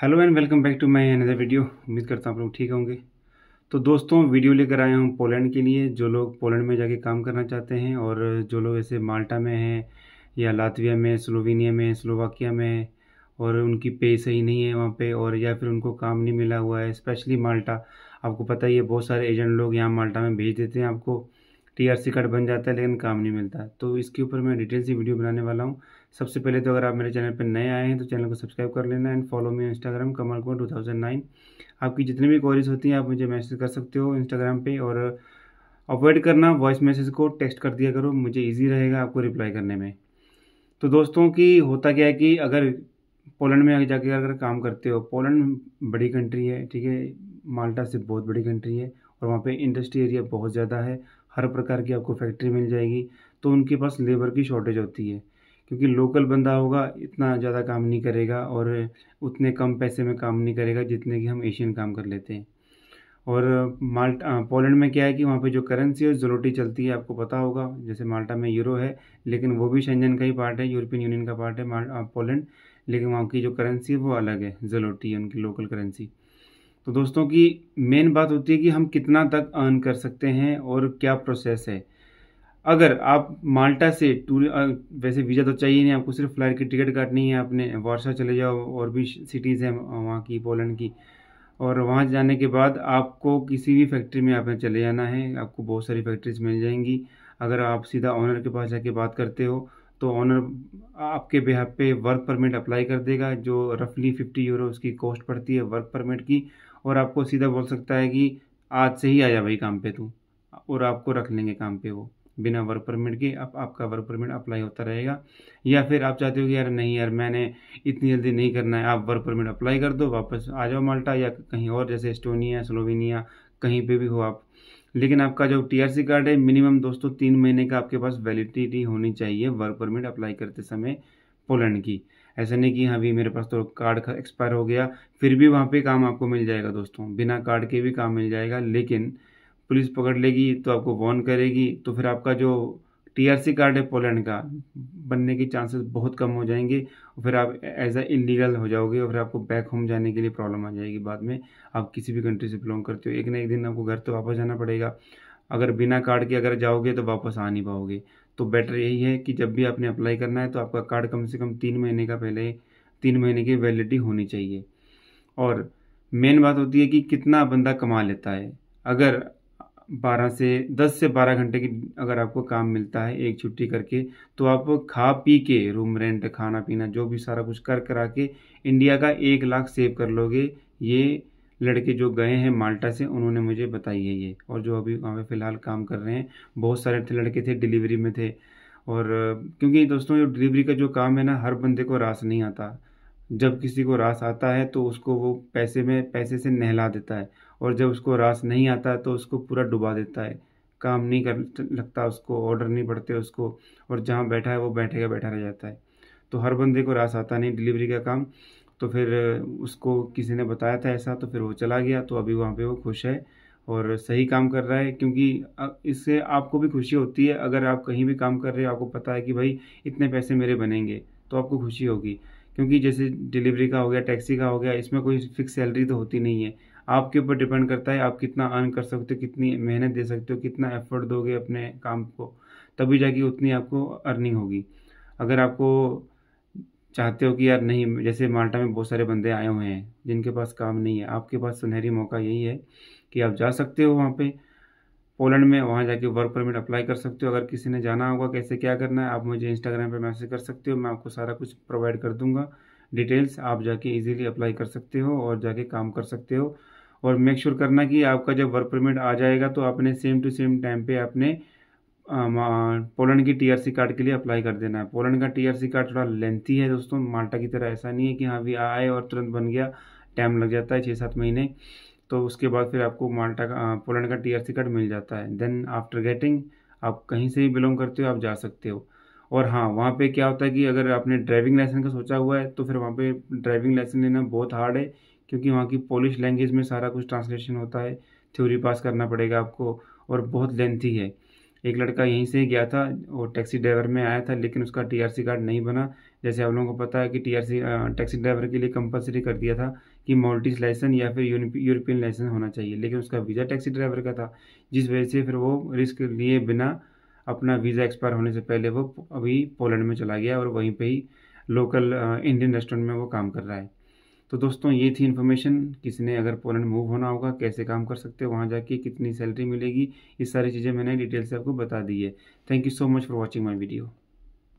hello and welcome back to my another video उम्मीद करता हूँ आप लोग ठीक होंगे तो दोस्तों वीडियो लेकर आया हूँ पोलैंड के लिए जो लोग पोलैंड में जाके काम करना चाहते हैं और जो लोग ऐसे माल्टा में हैं या लातविया में स्लोवेनिया में स्लोवाकिया में और उनकी पे सही नहीं है वहाँ पर और या फिर उनको काम नहीं मिला हुआ है स्पेशली माल्टा आपको पता ही है बहुत सारे एजेंट लोग यहाँ माल्टा में भेज देते हैं आपको टीआरसी कार्ड बन जाता है लेकिन काम नहीं मिलता तो इसके ऊपर मैं डिटेल से वीडियो बनाने वाला हूँ सबसे पहले तो अगर आप मेरे चैनल पर नए आए हैं तो चैनल को सब्सक्राइब कर लेना and follow me Instagram Kamal Kumar two thousand nine आपकी जितनी भी क्वारीज होती हैं आप मुझे मैसेज कर सकते हो इंस्टाग्राम पर और अवॉइड करना वॉइस मैसेज को टेक्स्ट कर दिया करो मुझे ईजी रहेगा आपको रिप्लाई करने में तो दोस्तों की होता क्या है कि अगर पोलैंड में जाके अगर काम करते हो पोलैंड बड़ी कंट्री है ठीक है माल्टा से बहुत बड़ी कंट्री है और वहाँ पे इंडस्ट्री एरिया बहुत ज़्यादा है हर प्रकार की आपको फैक्ट्री मिल जाएगी तो उनके पास लेबर की शॉर्टेज होती है क्योंकि लोकल बंदा होगा इतना ज़्यादा काम नहीं करेगा और उतने कम पैसे में काम नहीं करेगा जितने कि हम एशियन काम कर लेते हैं और माल्ट पोलैंड में क्या है कि वहाँ पे जो करेंसी और जोलोटी चलती है आपको पता होगा जैसे माल्टा में यूरो है लेकिन वो भी शेंजन का ही पार्ट है यूरोपियन यूनियन का पार्ट है पोलैंड लेकिन वहाँ की जो करेंसी है वो अलग है जलोटी है उनकी लोकल करेंसी तो दोस्तों की मेन बात होती है कि हम कितना तक अर्न कर सकते हैं और क्या प्रोसेस है अगर आप माल्टा से टूर वैसे वीज़ा तो चाहिए नहीं आपको सिर्फ फ्लाइट की टिकट काटनी है आपने वार्सा चले जाओ और भी सिटीज़ हैं वहाँ की पोलैंड की और वहाँ जाने के बाद आपको किसी भी फैक्ट्री में आपने चले जाना है आपको बहुत सारी फैक्ट्रीज मिल जाएंगी अगर आप सीधा ऑनर के पास जाके बात करते हो तो ऑनर आपके बिहार पे वर्क परमिट अप्लाई कर देगा जो रफली फिफ्टी यूरो उसकी कॉस्ट पड़ती है वर्क परमिट की और आपको सीधा बोल सकता है कि आज से ही आ जा भाई काम पे तू और आपको रख लेंगे काम पे वो बिना वर्क परमिट के अब आपका वर्क परमिट अप्लाई होता रहेगा या फिर आप चाहते हो कि यार नहीं यार मैंने इतनी जल्दी नहीं करना है आप वर्क परमिट अप्लाई कर दो वापस आ जाओ माल्टा या कहीं और जैसे एस्टोनिया स्लोवेनिया कहीं पे भी हो आप लेकिन आपका जो टीआरसी कार्ड है मिनिमम दोस्तों तीन महीने का आपके पास वैलिडिटी होनी चाहिए वर्क परमिट अप्लाई करते समय पोलैंड की ऐसा नहीं कि हाँ भी मेरे पास तो कार्ड एक्सपायर हो गया फिर भी वहाँ पे काम आपको मिल जाएगा दोस्तों बिना कार्ड के भी काम मिल जाएगा लेकिन पुलिस पकड़ लेगी तो आपको वॉर्न करेगी तो फिर आपका जो टीआरसी कार्ड है पोलैंड का बनने के चांसेस बहुत कम हो जाएंगे और फिर आप एज अ इलीगल हो जाओगे और फिर आपको बैक होम जाने के लिए प्रॉब्लम आ जाएगी बाद में आप किसी भी कंट्री से बिलोंग करते हो एक ना एक दिन आपको घर तो वापस जाना पड़ेगा अगर बिना कार्ड के अगर जाओगे तो वापस आ नहीं पाओगे तो बेटर यही है कि जब भी आपने अप्लाई करना है तो आपका कार्ड कम से कम तीन महीने का पहले तीन महीने की वैलिडिटी होनी चाहिए और मेन बात होती है कि कितना बंदा कमा लेता है अगर बारह से दस से बारह घंटे की अगर आपको काम मिलता है एक छुट्टी करके तो आप खा पी के रूम रेंट खाना पीना जो भी सारा कुछ कर करा के इंडिया का एक लाख सेव कर लोगे ये लड़के जो गए हैं माल्टा से उन्होंने मुझे बताई है ये और जो अभी वहाँ पे फ़िलहाल काम कर रहे हैं बहुत सारे थे लड़के थे डिलीवरी में थे और क्योंकि दोस्तों ये डिलीवरी का जो काम है ना हर बंदे को रास नहीं आता जब किसी को रास आता है तो उसको वो पैसे में पैसे से नहला देता है और जब उसको रास नहीं आता तो उसको पूरा डुबा देता है काम नहीं कर लगता उसको ऑर्डर नहीं पड़ते उसको और जहाँ बैठा है वो बैठेगा बैठा रह जाता है तो हर बंदे को रास आता नहीं डिलीवरी का काम तो फिर उसको किसी ने बताया था ऐसा तो फिर वो चला गया तो अभी वहाँ पे वो खुश है और सही काम कर रहा है क्योंकि इससे आपको भी खुशी होती है अगर आप कहीं भी काम कर रहे हो आपको पता है कि भाई इतने पैसे मेरे बनेंगे तो आपको खुशी होगी क्योंकि जैसे डिलीवरी का हो गया टैक्सी का हो गया इसमें कोई फिक्स सैलरी तो होती नहीं है आपके ऊपर डिपेंड करता है आप कितना अर्न कर सकते हो कितनी मेहनत दे सकते हो कितना एफर्ट दोगे अपने काम को तभी जाके उतनी आपको अर्निंग होगी अगर आपको चाहते हो कि यार नहीं जैसे माल्टा में बहुत सारे बंदे आए हुए हैं जिनके पास काम नहीं है आपके पास सुनहरी मौका यही है कि आप जा सकते हो वहाँ पे पोलैंड में वहाँ जाके वर्क परमिट अप्लाई कर सकते हो अगर किसी ने जाना होगा कैसे क्या करना है आप मुझे इंस्टाग्राम पर मैसेज कर सकते हो मैं आपको सारा कुछ प्रोवाइड कर दूँगा डिटेल्स आप जाके इजीली अप्लाई कर सकते हो और जाके काम कर सकते हो और मेक श्योर sure करना कि आपका जब वर्क परमिट आ जाएगा तो आपने सेम टू सेम टाइम पे आपने पोलैंड की टीआरसी कार्ड के लिए अप्लाई कर देना है पोलैंड का टीआरसी कार्ड थोड़ा लेंथी है दोस्तों माल्टा की तरह ऐसा नहीं है कि हाँ भी आए और तुरंत बन गया टाइम लग जाता है छः सात महीने तो उसके बाद फिर आपको माल्टा का पोलैंड का टीआरसी कार्ड मिल जाता है देन आफ्टर गेटिंग आप कहीं से भी बिलोंग करते हो आप जा सकते हो और हाँ वहाँ पे क्या होता है कि अगर आपने ड्राइविंग लाइसेंस का सोचा हुआ है तो फिर वहाँ पे ड्राइविंग लाइसेंस लेना बहुत हार्ड है क्योंकि वहाँ की पोलिश लैंग्वेज में सारा कुछ ट्रांसलेशन होता है थ्योरी पास करना पड़ेगा आपको और बहुत लेंथी है एक लड़का यहीं से गया था वो टैक्सी ड्राइवर में आया था लेकिन उसका टीआरसी कार्ड नहीं बना जैसे आप लोगों को पता है कि टीआरसी टैक्सी ड्राइवर के लिए कंपलसरी कर दिया था कि मोल्टीज लाइसेंस या फिर यूरोपियन लाइसेंस होना चाहिए लेकिन उसका वीज़ा टैक्सी ड्राइवर का था जिस वजह से फिर वो रिस्क लिए बिना अपना वीज़ा एक्सपायर होने से पहले वो अभी पोलैंड में चला गया और वहीं पर ही लोकल इंडियन रेस्टोरेंट में वो काम कर रहा है तो दोस्तों ये थी इन्फॉर्मेशन किसने अगर पोलैंड मूव होना होगा कैसे काम कर सकते हो वहाँ जाके कितनी सैलरी मिलेगी ये सारी चीज़ें मैंने डिटेल से आपको बता दी है thank you so much for watching my video